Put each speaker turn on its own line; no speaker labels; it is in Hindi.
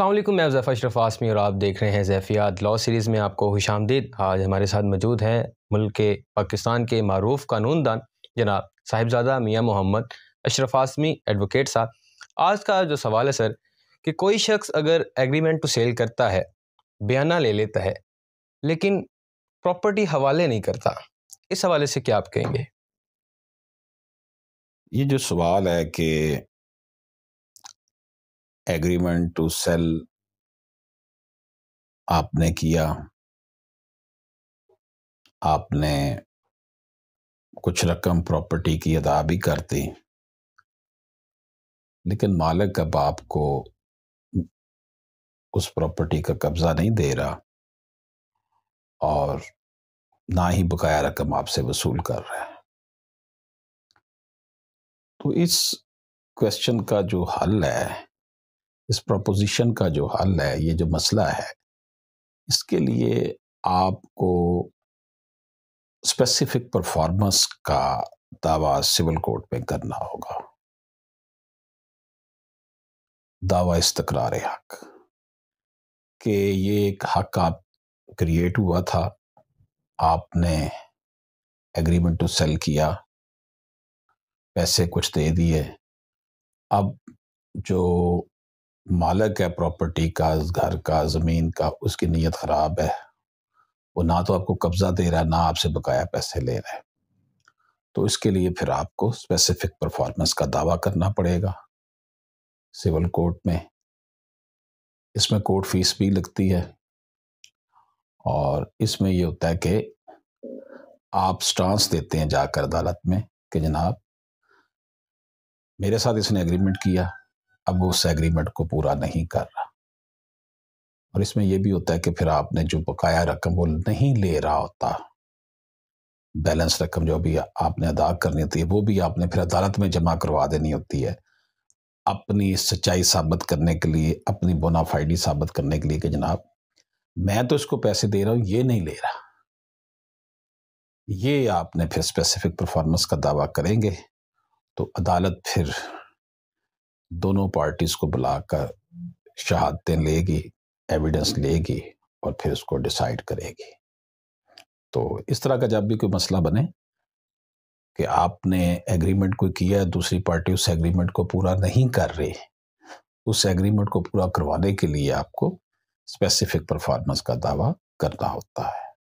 असल मैं जैफ़ा अशरफ आसमी और आप देख रहे हैं जैफ़ियात लॉ सीरीज़ में आपको खुश आमदीद आज हमारे साथ मौजूद हैं मुल्क के पाकिस्तान के मरूफ कानून दान जनाब साहिबजादा मियाँ मोहम्मद अशरफ आसमी एडवोकेट साहब आज का जो सवाल है सर कि कोई शख्स अगर एग्रीमेंट टू सेल करता है बयाना ले लेता है लेकिन
प्रॉपर्टी हवाले नहीं करता इस हवाले से क्या आप कहेंगे ये जो सवाल है कि एग्रीमेंट टू सेल आपने किया आपने कुछ रकम प्रॉपर्टी की अदा भी कर दी लेकिन मालिक अब आपको उस प्रॉपर्टी का कब्ज़ा नहीं दे रहा और ना ही बकाया रकम आपसे वसूल कर रहा है तो इस क्वेश्चन का जो हल है
इस प्रपोजिशन का जो हल है ये जो मसला है इसके लिए
आपको स्पेसिफिक परफॉर्मेंस का दावा सिविल कोर्ट में करना होगा दावा इस्तकरार हक कि ये एक हक आप क्रिएट हुआ था आपने एग्रीमेंट टू सेल किया पैसे कुछ दे दिए अब जो
मालक है प्रॉपर्टी का घर का ज़मीन का उसकी नीयत ख़राब है वो ना तो आपको कब्ज़ा दे रहा है ना आपसे बकाया पैसे ले रहा है तो इसके लिए फिर आपको स्पेसिफिक परफॉर्मेंस का दावा करना पड़ेगा सिविल कोर्ट में इसमें कोर्ट फीस भी लगती है और इसमें ये होता है कि आप स्टांस देते हैं जाकर अदालत में कि जनाब मेरे साथ इसने एग्रीमेंट किया अब उस एग्रीमेंट को पूरा नहीं कर रहा और इसमें यह भी होता है कि फिर आपने जो बकाया रकम वो नहीं ले रहा होता बैलेंस रकम जो भी आपने अदा करनी होती है वो भी आपने फिर अदालत में जमा करवा देनी होती है अपनी सच्चाई साबित करने के लिए अपनी बोनाफाइडी साबित करने के लिए कि जनाब मैं तो इसको पैसे दे रहा हूँ ये नहीं ले रहा ये आपने फिर स्पेसिफिक परफॉर्मेंस का दावा करेंगे तो अदालत फिर दोनों पार्टीज़ को बुलाकर शहादतें लेगी एविडेंस लेगी और फिर उसको डिसाइड करेगी तो इस तरह का जब भी कोई मसला बने कि आपने एग्रीमेंट कोई किया है दूसरी पार्टी उस एग्रीमेंट को पूरा नहीं कर रही उस एग्रीमेंट को पूरा करवाने के लिए आपको स्पेसिफिक परफॉर्मेंस का दावा करना होता है